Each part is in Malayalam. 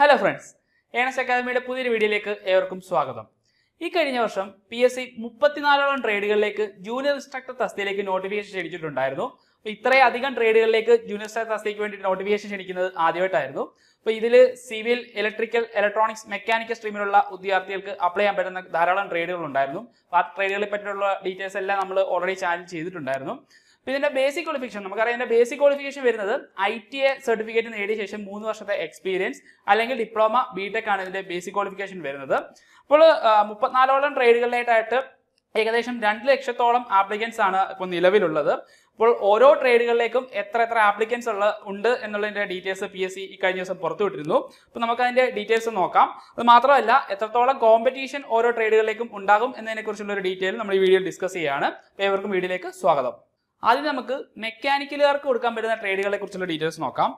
ഹലോ ഫ്രണ്ട്സ് എണസ് അക്കാദമിയുടെ പുതിയൊരു വീഡിയോയിലേക്ക് ഏവർക്കും സ്വാഗതം ഈ കഴിഞ്ഞ വർഷം പി എസ് സി മുപ്പത്തിനാലോളം ട്രേഡുകളിലേക്ക് ജൂനിയർ ഇൻസ്ട്രക്ടർ തസ്തിയിലേക്ക് നോട്ടിഫിക്കേഷൻ ക്ഷണിച്ചിട്ടുണ്ടായിരുന്നു ഇത്രയധികം ട്രേഡുകളിലേക്ക് ജൂനിയർ സ്റ്റാർ തസ്തിക്ക് വേണ്ടി നോട്ടിഫിക്കേഷൻ ക്ഷണിക്കുന്നത് ആദ്യമായിട്ടായിരുന്നു അപ്പോൾ ഇതിൽ സിവിൽ ഇലക്ട്രിക്കൽ ഇലക്ട്രോണിക്സ് മെക്കാനിക്കൽ സ്ട്രീമിലുള്ള ഉദ്യോഗാർത്ഥികൾക്ക് അപ്ലൈ ചെയ്യാൻ പറ്റുന്ന ധാരാളം ട്രേഡുകൾ ഉണ്ടായിരുന്നു ആ ട്രേഡുകളെ പറ്റിയുള്ള ഡീറ്റെയിൽസ് എല്ലാം നമ്മൾ ഓൾറെഡി ചാനൽ ചെയ്തിട്ടുണ്ടായിരുന്നു അപ്പൊ ഇതിന്റെ ബേസിക് ക്വാളിഫിക്കേഷൻ നമുക്കറിയാം ഇതിന്റെ ബേസിക് ക്വാളിഫിക്കേഷൻ വരുന്നത് ഐ ടി എ സർട്ടിഫിക്കറ്റ് നേടിയ ശേഷം മൂന്ന് വർഷത്തെ എക്സ്പീരിയൻസ് അല്ലെങ്കിൽ ഡിപ്ലോമ ബി ടെക് ആണ് ഇതിന്റെ ബേസിക് ക്വാളിഫിക്കേഷൻ വരുന്നത് അപ്പോൾ മുപ്പത്തിനാലോളം ട്രേഡുകളിലായിട്ടായിട്ട് ഏകദേശം രണ്ട് ലക്ഷത്തോളം ആപ്ലിക്കൻസ് ആണ് ഇപ്പൊ നിലവിലുള്ളത് അപ്പോൾ ഓരോ ട്രേഡുകളിലേക്കും എത്ര എത്ര ആപ്ലിക്കൻസ് ഉള്ള ഉണ്ട് എന്നുള്ളതിന്റെ ഡീറ്റെയിൽസ് പി എസ് സി കഴിഞ്ഞ ദിവസം പുറത്തുവിട്ടിരുന്നു അപ്പോൾ നമുക്ക് അതിന്റെ ഡീറ്റെയിൽസ് നോക്കാം അത് മാത്രമല്ല എത്രത്തോളം കോമ്പറ്റീഷൻ ഓരോ ട്രേഡുകളിലേക്കും ഉണ്ടാകും എന്നതിനെക്കുറിച്ചുള്ള ഒരു ഡീറ്റെയിൽ നമ്മൾ ഈ വീഡിയോയിൽ ഡിസ്കസ് ചെയ്യാണ് ഏവർക്കും വീഡിയോയിലേക്ക് സ്വാഗതം ആദ്യം നമുക്ക് മെക്കാനിക്കലുകാർക്ക് കൊടുക്കാൻ പറ്റുന്ന ട്രേഡുകളെ കുറിച്ചുള്ള ഡീറ്റെയിൽസ് നോക്കാം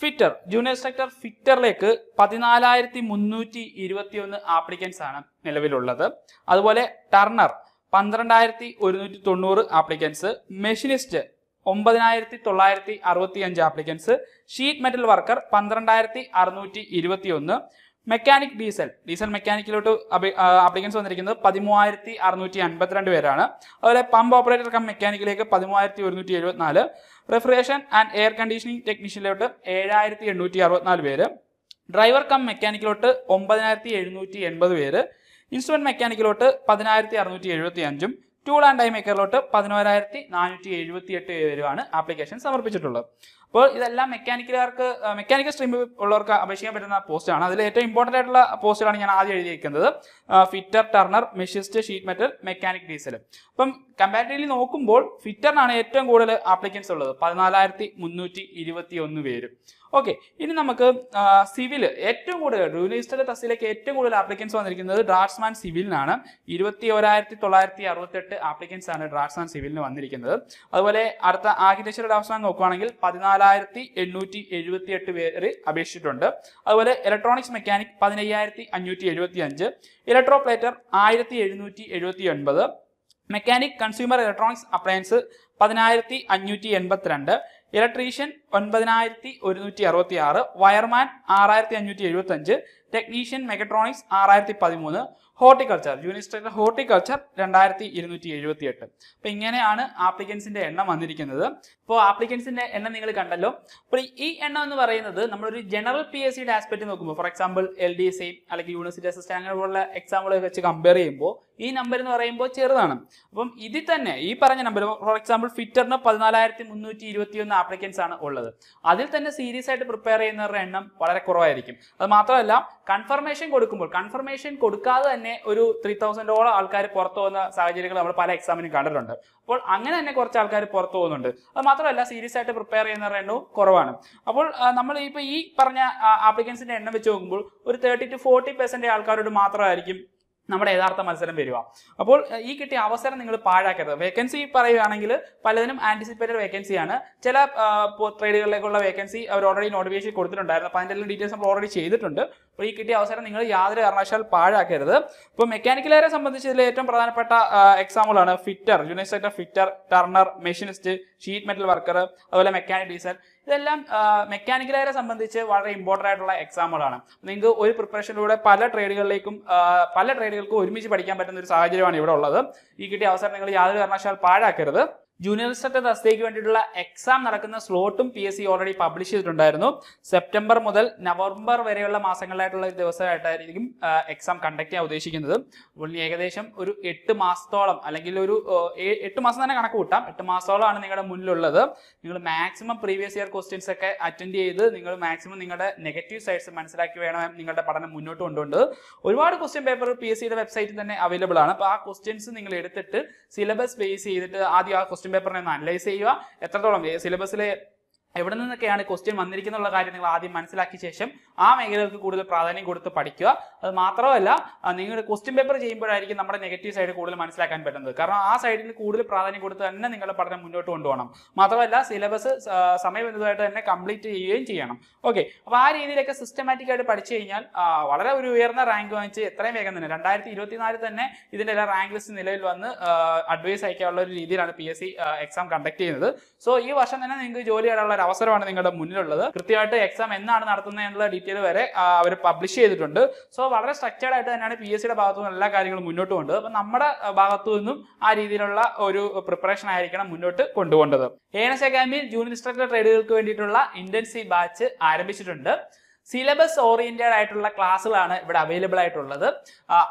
ഫിറ്റർ ജൂനിയർ സെക്ടർ ഫിറ്ററിലേക്ക് പതിനാലായിരത്തി മുന്നൂറ്റി ഇരുപത്തി ഒന്ന് ആപ്ലിക്കൻസ് ആണ് നിലവിലുള്ളത് അതുപോലെ ടർണർ പന്ത്രണ്ടായിരത്തി ഒരുന്നൂറ്റി തൊണ്ണൂറ് ആപ്ലിക്കൻസ് മെഷീനിസ്റ്റ് ഒമ്പതിനായിരത്തി തൊള്ളായിരത്തി അറുപത്തി അഞ്ച് ആപ്ലിക്കൻസ് ഷീറ്റ് മെറ്റൽ വർക്കർ പന്ത്രണ്ടായിരത്തി അറുന്നൂറ്റി ഇരുപത്തി ഒന്ന് മെക്കാനിക് ഡീസൽ ഡീസൽ മെക്കാനിക്കിലോട്ട് ആപ്ലിക്കൻസ് വന്നിരിക്കുന്നത് പതിമൂവായിരത്തി അറുന്നൂറ്റി അൻപത്തിരണ്ട് പേരാണ് അതുപോലെ പമ്പ് ഓപ്പറേറ്റർ കം മെക്കാനിക്കിലേക്ക് പതിമൂവായിരത്തി ഒരുന്നൂറ്റി എഴുപത്തിനാല് റെഫ്രിജറേഷൻ ആൻഡ് എയർ കണ്ടീഷനിങ് ടെക്നീഷ്യനിലോട്ട് ഏഴായിരത്തി എണ്ണൂറ്റി അറുപത്തിനാല് പേര് ഡ്രൈവർ കം മെക്കാനിക്കിലോട്ട് ഒമ്പതിനായിരത്തി എഴുന്നൂറ്റി എൺപത് പേര് ഇൻസ്ട്രുമെന്റ് മെക്കാനിക്കിലോട്ട് പതിനായിരത്തി അറുന്നൂറ്റി എഴുപത്തി അഞ്ചും ടൂൾ ആൻഡ് ഐ മേക്കറിലോട്ട് പതിനോരായിരത്തി നാനൂറ്റി എഴുപത്തി എട്ട് പേരുമാണ് ആപ്ലിക്കേഷൻ സമർപ്പിച്ചിട്ടുള്ളത് അപ്പോൾ ഇതെല്ലാം മെക്കാനിക്കലുകാർക്ക് മെക്കാനിക്കൽ സ്ട്രീം ഉള്ളവർക്ക് അപേക്ഷിക്കാൻ പറ്റുന്ന പോസ്റ്റാണ് അതിൽ ഏറ്റവും ഇമ്പോർട്ടൻ്റ് ആയിട്ടുള്ള പോസ്റ്റുകളാണ് ഞാൻ ആദ്യം എഴുതിയിരിക്കുന്നത് fitter turner machinist sheet metal mechanic diesel അപ്പം കമ്പാരിറ്റീവ്ലി നോക്കുമ്പോൾ ഫിറ്ററിനാണ് ഏറ്റവും കൂടുതൽ ആപ്ലിക്കൻസ് ഉള്ളത് പതിനാലായിരത്തി മുന്നൂറ്റി ഇരുപത്തി ഒന്ന് പേര് ഓക്കെ ഇനി നമുക്ക് സിവിൽ ഏറ്റവും കൂടുതൽ ഡ്യൂനിസ്റ്റർ തസ്റ്റിലേക്ക് ഏറ്റവും കൂടുതൽ ആപ്ലിക്കൻസ് വന്നിരിക്കുന്നത് ഡ്രാഫ്റ്റ്സ്മാൻ സിവിലിനാണ് ഇരുപത്തി ഒരായിരത്തി തൊള്ളായിരത്തി അറുപത്തെട്ട് ആപ്ലിക്കൻസ് ആണ് ഡ്രാഫ്റ്റ്സ്മാൻ സിവിലിന് വന്നിരിക്കുന്നത് അതുപോലെ അടുത്ത ആർക്കിടെക്ചർ ഡ്രാഫ്റ്റ്സ്മാൻ നോക്കുകയാണെങ്കിൽ പതിനാല് നാലായിരത്തി എണ്ണൂറ്റി എഴുപത്തി എട്ട് പേര് അപേക്ഷിച്ചിട്ടുണ്ട് അതുപോലെ ഇലക്ട്രോണിക്സ് മെക്കാനിക് പതിനയ്യായിരത്തി അഞ്ഞൂറ്റി എഴുപത്തി അഞ്ച് ഇലക്ട്രോപ്ലേറ്റർ ആയിരത്തി എഴുന്നൂറ്റി എഴുപത്തി ഒൻപത് മെക്കാനിക് കൺസ്യൂമർ ഇലക്ട്രോണിക്സ് അപ്ലയൻസ് പതിനായിരത്തി അഞ്ഞൂറ്റി എൺപത്തിരണ്ട് ഇലക്ട്രീഷ്യൻ ഒൻപതിനായിരത്തി ഒരുന്നൂറ്റി അറുപത്തി ആറ് വയർമാൻ ആറായിരത്തി അഞ്ഞൂറ്റി എഴുപത്തി അഞ്ച് ടെക്നീഷ്യൻ മെക്കട്രോണിക്സ് ആറായിരത്തി പതിമൂന്ന് ഹോർട്ടിക്കൾച്ചർ യൂണിവേഴ്സിറ്റി ഹോർട്ടിക്കൾച്ചർ രണ്ടായിരത്തി ഇരുന്നൂറ്റി എഴുപത്തി എട്ട് അപ്പൊ ഇങ്ങനെയാണ് ആപ്ലിക്കൻസിന്റെ എണ്ണം വന്നിരിക്കുന്നത് ഇപ്പോൾ ആപ്ലിക്കൻസിന്റെ എണ്ണം നിങ്ങൾ കണ്ടല്ലോ അപ്പോൾ ഈ എണ്ണം എന്ന് പറയുന്നത് നമ്മളൊരു ജനറൽ പി എസ് സിയുടെ ആസ്പെക്ട് നോക്കുമ്പോൾ for example L D S I അല്ലെങ്കിൽ യൂണിവേഴ്സിറ്റി അസിസ്റ്റന്റ് അങ്ങനെ പോലുള്ള എക്സാമ്പിളൊക്കെ വെച്ച് കമ്പയർ ചെയ്യുമ്പോൾ ഈ നമ്പർ എന്ന് പറയുമ്പോൾ ചെറുതാണ് അപ്പം ഇതിൽ തന്നെ ഈ പറഞ്ഞ നമ്പർ ഫോർ എക്സാമ്പിൾ ഫിറ്ററിന് പതിനാലായിരത്തി മുന്നൂറ്റി ഇരുപത്തി ഒന്ന് ആപ്ലിക്കൻസ് ആണ് ഉള്ളത് അതിൽ തന്നെ സീരിയസ് ആയിട്ട് പ്രിപ്പയർ ചെയ്യുന്നവരുടെ എണ്ണം വളരെ കുറവായിരിക്കും അത് മാത്രമല്ല കൺഫർമേഷൻ കൊടുക്കുമ്പോൾ കൺഫർമേഷൻ കൊടുക്കാതെ തന്നെ തന്നെ ഒരു ത്രീ തൗസൻഡോളം ആൾക്കാർ പുറത്തു പോകുന്ന സാഹചര്യങ്ങൾ നമ്മൾ പല എക്സാമിനും കണ്ടിട്ടുണ്ട് അപ്പോൾ അങ്ങനെ തന്നെ കുറച്ച് ആൾക്കാർ പുറത്തു പോകുന്നുണ്ട് അത് മാത്രമല്ല സീരിയസ് ആയിട്ട് പ്രിപ്പയർ ചെയ്യുന്ന എണ്ണവും കുറവാണ് അപ്പോൾ നമ്മൾ ഇപ്പൊ ഈ പറഞ്ഞ ആപ്ലിക്കൻസിന്റെ എണ്ണം വെച്ച് നോക്കുമ്പോൾ ഒരു തേർട്ടി ടു ഫോർട്ടി പെർസെന്റ് ആൾക്കാരോട് മാത്രമായിരിക്കും നമ്മുടെ യഥാർത്ഥ മത്സരം വരിക അപ്പോൾ ഈ കിട്ടിയ അവസരം നിങ്ങൾ പാഴാക്കരുത് വേക്കൻസി പറയുകയാണെങ്കിൽ പലതിനും ആന്റിസിപ്പേറ്റഡ് വേക്കൻസിയാണ് ചില ട്രേഡുകളിലേക്കുള്ള വേക്കൻസി അവർ ഓൾറെഡി നോട്ടിഫിക്കേഷൻ കൊടുത്തിട്ടുണ്ടായിരുന്നു അപ്പോൾ അതിൻ്റെ ഡീറ്റെയിൽസ് നമ്മൾ ഓൾറെഡി ചെയ്തിട്ടുണ്ട് അപ്പോൾ ഈ കിട്ടിയ അവസരം നിങ്ങൾ യാതൊരു കാരണവശാൽ പാഴാക്കരുത് ഇപ്പോൾ മെക്കാനിക്കലുകാരെ സംബന്ധിച്ച് ഇതിൽ ഏറ്റവും പ്രധാനപ്പെട്ട എക്സാമ്പിളാണ് ഫിറ്റർ യുണൈസെറ്റർ fitter turner machinist sheet metal worker അതുപോലെ മെക്കാനിക് ഡീസൽ ഇതെല്ലാം മെക്കാനിക്കലുകാരെ സംബന്ധിച്ച് വളരെ ഇമ്പോർട്ടൻ്റ് ആയിട്ടുള്ള എക്സാമുകളാണ് നിങ്ങൾക്ക് ഒരു പ്രിപ്പറേഷനിലൂടെ പല ട്രേഡുകളിലേക്കും പല ട്രേഡുകൾക്കും ഒരുമിച്ച് പഠിക്കാൻ പറ്റുന്ന ഒരു സാഹചര്യമാണ് ഇവിടെ ഉള്ളത് ഈ കിട്ടിയ അവസരം നിങ്ങൾ യാതൊരു കാരണവശാൽ പാഴാക്കരുത് ജൂനിയർ സെറ്റ് തസ്തികയ്ക്ക് വേണ്ടിയിട്ടുള്ള എക്സാം നടക്കുന്ന സ്ലോട്ടും P S C already publish ചെയ്തിട്ടുണ്ടായിരുന്നു സെപ്റ്റംബർ മുതൽ നവംബർ വരെയുള്ള മാസങ്ങളിലായിട്ടുള്ള ഒരു ദിവസമായിട്ടായിരിക്കും എക്സാം കണ്ടക്ട് ചെയ്യാൻ ഉദ്ദേശിക്കുന്നത് അപ്പോൾ ഏകദേശം ഒരു എട്ട് മാസത്തോളം അല്ലെങ്കിൽ ഒരു എട്ട് മാസം തന്നെ കണക്ക് കൂട്ടാം എട്ട് മാസത്തോളമാണ് നിങ്ങളുടെ മുന്നിലുള്ളത് നിങ്ങൾ മാക്സിമം പ്രീവിയസ് ഇയർ ക്വസ്റ്റ്യൻസ് ഒക്കെ അറ്റൻഡ് ചെയ്ത് നിങ്ങൾ മാക്സിമം നിങ്ങളുടെ നെഗറ്റീവ് സൈഡ്സ് മനസ്സിലാക്കി വേണം നിങ്ങളുടെ പഠനം മുന്നോട്ട് കൊണ്ടുകൊണ്ട് ഒരുപാട് ക്വസ്റ്റ്യൻ പേപ്പർ പി എസ് സിയുടെ വെബ്സൈറ്റിൽ തന്നെ അവൈലബിൾ ആണ് അപ്പോൾ ആ ക്വസ്റ്റ്യൻസ് നിങ്ങൾ എടുത്തിട്ട് സിലബസ് ബേസ് ചെയ്തിട്ട് ആദ്യം ആ ക്വസ്റ്റ്യൻ ക്വസ്റ്റ്യൻ പേപ്പറിനെ ഒന്ന് അനലൈസ് ചെയ്യുക എത്രത്തോളം സിലബസിലെ എവിടെ നിന്നൊക്കെയാണ് ക്വസ്റ്റ്യൻ വന്നിരിക്കുന്നുള്ള കാര്യം നിങ്ങൾ ആദ്യം മനസ്സിലാക്കിയ ശേഷം ആ മേഖലകൾക്ക് കൂടുതൽ പ്രാധാന്യം കൊടുത്ത് പഠിക്കുക അത് മാത്രമല്ല നിങ്ങളുടെ ക്വസ്റ്റ്യൻ പേപ്പർ ചെയ്യുമ്പോഴായിരിക്കും നമ്മുടെ നെഗറ്റീവ് സൈഡ് കൂടുതൽ മനസ്സിലാക്കാൻ പറ്റുന്നത് കാരണം ആ സൈഡിന് കൂടുതൽ പ്രാധാന്യം കൊടുത്ത് തന്നെ നിങ്ങളുടെ പഠനം മുന്നോട്ട് കൊണ്ടുപോകണം മാത്രമല്ല സിലബസ് സമയബന്ധിതമായിട്ട് തന്നെ കംപ്ലീറ്റ് ചെയ്യുകയും ചെയ്യണം ഓക്കെ അപ്പോൾ ആ രീതിയിലൊക്കെ സിസ്റ്റമാറ്റിക് ആയിട്ട് പഠിച്ചു കഴിഞ്ഞാൽ വളരെ ഒരു ഉയർന്ന റാങ്ക് വാങ്ങിച്ച് എത്രയും വേഗം തന്നെ രണ്ടായിരത്തി ഇരുപത്തിനാലിൽ തന്നെ ഇതിന്റെ എല്ലാ റാങ്ക് ലിസ്റ്റ് നിലവിൽ വന്ന് അഡ്വൈസ് അയക്കാനുള്ള ഒരു രീതിയിലാണ് P S C exam conduct ചെയ്യുന്നത് സോ ഈ വർഷം തന്നെ നിങ്ങൾക്ക് ജോലി നേടാനുള്ള ഒരു അവസരമാണ് നിങ്ങളുടെ മുന്നിലുള്ളത് കൃത്യമായിട്ട് എക്സാം എന്നാണ് നടത്തുന്നത് എന്നുള്ള ഡീറ്റെയിൽ വരെ അവർ പബ്ലിഷ് ചെയ്തിട്ടുണ്ട് സോ വളരെ സ്ട്രക്ചേർഡ് ആയിട്ട് തന്നെയാണ് പി എസ് സിയുടെ ഭാഗത്തു നിന്ന് എല്ലാ കാര്യങ്ങളും മുന്നോട്ട് കൊണ്ടത് അപ്പം നമ്മുടെ ഭാഗത്തു നിന്നും ആ രീതിയിലുള്ള ഒരു പ്രിപ്പറേഷൻ ആയിരിക്കണം മുന്നോട്ട് കൊണ്ടുപോകേണ്ടത് എ എൻ എസ് അക്കാദമിയിൽ ജൂനിയർ ഇൻസ്ട്രക്ടർ ട്രേഡുകൾക്ക് വേണ്ടിയിട്ടുള്ള ഇന്റൻസീവ് ബാച്ച് ആരംഭിച്ചിട്ടുണ്ട് സിലബസ് ഓറിയന്റഡ് ആയിട്ടുള്ള ക്ലാസ്സുകളാണ് ഇവിടെ അവൈലബിൾ ആയിട്ടുള്ളത്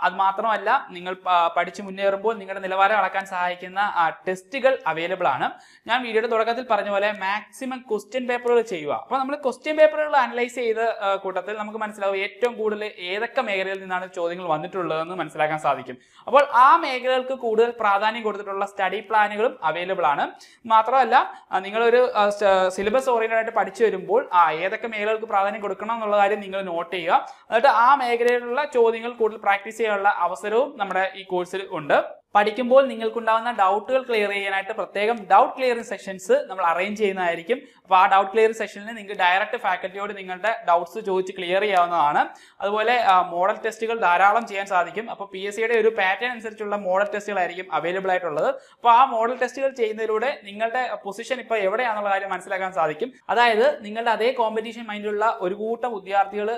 അത് മാത്രമല്ല നിങ്ങൾ പഠിച്ചു മുന്നേറുമ്പോൾ നിങ്ങളുടെ നിലവാരം അളക്കാൻ സഹായിക്കുന്ന ടെസ്റ്റുകൾ അവൈലബിൾ ആണ് ഞാൻ വീഡിയോയുടെ തുടക്കത്തിൽ പറഞ്ഞ പോലെ മാക്സിമം ക്വസ്റ്റ്യൻ പേപ്പറുകൾ ചെയ്യുക അപ്പോൾ നമ്മൾ ക്വസ്റ്റ്യൻ പേപ്പറുകൾ അനലൈസ് ചെയ്ത കൂട്ടത്തിൽ നമുക്ക് മനസ്സിലാവും ഏറ്റവും കൂടുതൽ ഏതൊക്കെ മേഖലയിൽ നിന്നാണ് ചോദ്യങ്ങൾ വന്നിട്ടുള്ളതെന്ന് മനസ്സിലാക്കാൻ സാധിക്കും അപ്പോൾ ആ മേഖലകൾക്ക് കൂടുതൽ പ്രാധാന്യം കൊടുത്തിട്ടുള്ള സ്റ്റഡി പ്ലാനുകളും അവൈലബിൾ ആണ് മാത്രമല്ല നിങ്ങളൊരു സിലബസ് ഓറിയന്റഡ് ആയിട്ട് പഠിച്ചു വരുമ്പോൾ ആ ഏതൊക്കെ മേഖലകൾക്ക് പ്രാധാന്യം കൊടുക്കണം എന്നുള്ള കാര്യം നിങ്ങൾ നോട്ട് ചെയ്യുക എന്നിട്ട് ആ മേഖലയിലുള്ള ചോദ്യങ്ങൾ കൂടുതൽ പ്രാക്ടീസ് ചെയ്യാനുള്ള അവസരവും നമ്മുടെ ഈ കോഴ്സിൽ ഉണ്ട് പഠിക്കുമ്പോൾ നിങ്ങൾക്കുണ്ടാകുന്ന ഡൗട്ടുകൾ ക്ലിയർ ചെയ്യാനായിട്ട് പ്രത്യേകം ഡൗട്ട് ക്ലിയറിംഗ് സെഷൻസ് നമ്മൾ അറേഞ്ച് ചെയ്യുന്നതായിരിക്കും അപ്പോൾ ആ ഡൗട്ട് ക്ലിയറിംഗ് സെഷനിൽ നിങ്ങൾക്ക് ഡയറക്റ്റ് ഫാക്കൽറ്റിയോട് നിങ്ങളുടെ ഡൗട്ട്സ് ചോദിച്ച് ക്ലിയർ ചെയ്യാവുന്നതാണ് അതുപോലെ മോഡൽ ടെസ്റ്റുകൾ ധാരാളം ചെയ്യാൻ സാധിക്കും അപ്പോൾ പി എസ് സിയുടെ ഒരു പാറ്റേൺ അനുസരിച്ചുള്ള മോഡൽ ടെസ്റ്റുകളായിരിക്കും അവൈലബിൾ ആയിട്ടുള്ളത് അപ്പോൾ ആ മോഡൽ ടെസ്റ്റുകൾ ചെയ്യുന്നതിലൂടെ നിങ്ങളുടെ പൊസിഷൻ ഇപ്പോൾ എവിടെയാണെന്നുള്ള കാര്യം മനസ്സിലാക്കാൻ സാധിക്കും അതായത് നിങ്ങളുടെ അതേ കോമ്പറ്റീഷൻ മൈൻഡിലുള്ള ഒരു കൂട്ടം വിദ്യാർത്ഥികൾ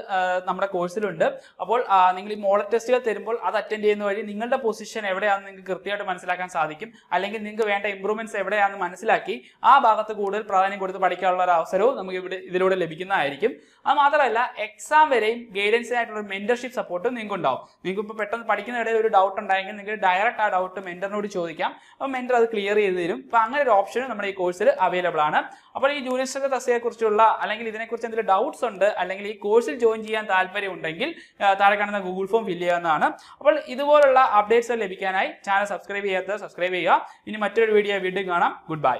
നമ്മുടെ കോഴ്സിലുണ്ട് അപ്പോൾ നിങ്ങൾ ഈ മോഡൽ ടെസ്റ്റുകൾ തരുമ്പോൾ അത് അറ്റൻഡ് ചെയ്യുന്ന വഴി നിങ്ങളുടെ പൊസിഷൻ എവിടെയാണെന്ന് നിങ്ങൾക്ക് കൃത്യമായിട്ട് മനസ്സിലാക്കാൻ സാധിക്കും അല്ലെങ്കിൽ നിങ്ങൾക്ക് വേണ്ട ഇമ്പ്രൂവ്മെന്റ്സ് എവിടെയാണെന്ന് മനസ്സിലാക്കി ആ ഭാഗത്ത് കൂടുതൽ പ്രാധാന്യം കൊടുത്ത് പഠിക്കാനുള്ള ഒരു അവസരവും നമുക്ക് ഇവിടെ ഇതിലൂടെ ലഭിക്കുന്നതായിരിക്കും അത് മാത്രമല്ല എക്സാം വരെയും ഗൈഡൻസ് ആയിട്ടുള്ള മെന്റർഷിപ്പ് സപ്പോർട്ടും നിങ്ങൾക്ക് ഉണ്ടാവും നിങ്ങൾക്ക് ഇപ്പോൾ പെട്ടെന്ന് പഠിക്കുന്ന ഇടയിൽ ഒരു ഡൗട്ട് ഉണ്ടായെങ്കിൽ നിങ്ങൾക്ക് ഡയറക്റ്റ് ആ ഡൗട്ട് മെന്ററിനോട് ചോദിക്കാം അപ്പോൾ മെന്റർ അത് ക്ലിയർ ചെയ്ത് തരും അപ്പോൾ അങ്ങനെ ഒരു ഓപ്ഷനും നമ്മുടെ ഈ കോഴ്സിൽ അവൈലബിൾ ആണ് അപ്പോൾ ഈ ജൂനിയർ സ്റ്റാർ കുറിച്ചുള്ള അല്ലെങ്കിൽ ഇതിനെക്കുറിച്ച് എന്തെങ്കിലും ഡൗട്ട്സ് ഉണ്ട് അല്ലെങ്കിൽ ഈ കോഴ്സിൽ ജോയിൻ ചെയ്യാൻ താല്പര്യം ഉണ്ടെങ്കിൽ താഴെ കാണുന്ന ഗൂഗിൾ ഫോം ഫില്ല് ചെയ്യാവുന്നതാണ് അപ്പോൾ ഇതുപോലുള്ള അപ്ഡേറ്റ്സ് ലഭിക്കാനായി ചാനൽ സബ്സ്ക്രൈബ് ചെയ്യാത്തത് സബ്സ്ക്രൈബ് ചെയ്യുക ഇനി മറ്റൊരു വീഡിയോ വീണ്ടും കാണാം ഗുഡ് ബൈ